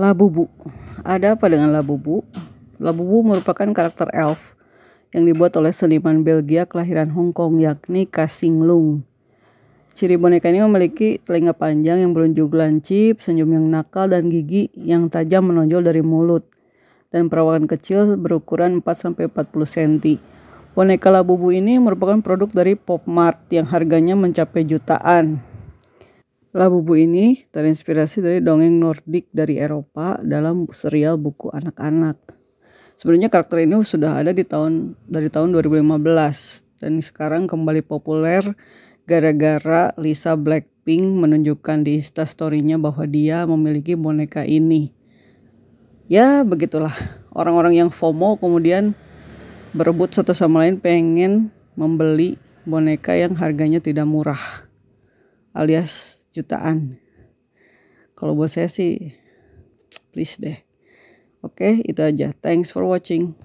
Labubu. Ada apa dengan Labubu? Labubu merupakan karakter elf yang dibuat oleh seniman Belgia kelahiran Hong Kong yakni Kasing Lung. Ciri boneka ini memiliki telinga panjang yang berunjuk lancip, senyum yang nakal dan gigi yang tajam menonjol dari mulut dan perawakan kecil berukuran 4 40 cm. Boneka Labubu ini merupakan produk dari Pop Mart yang harganya mencapai jutaan. Labubu ini terinspirasi dari dongeng Nordik dari Eropa dalam serial buku anak-anak. Sebenarnya karakter ini sudah ada di tahun dari tahun 2015 dan sekarang kembali populer gara-gara Lisa Blackpink menunjukkan di Insta story-nya bahwa dia memiliki boneka ini. Ya, begitulah. Orang-orang yang FOMO kemudian berebut satu sama lain pengen membeli boneka yang harganya tidak murah alias jutaan kalau buat saya sih please deh oke itu aja thanks for watching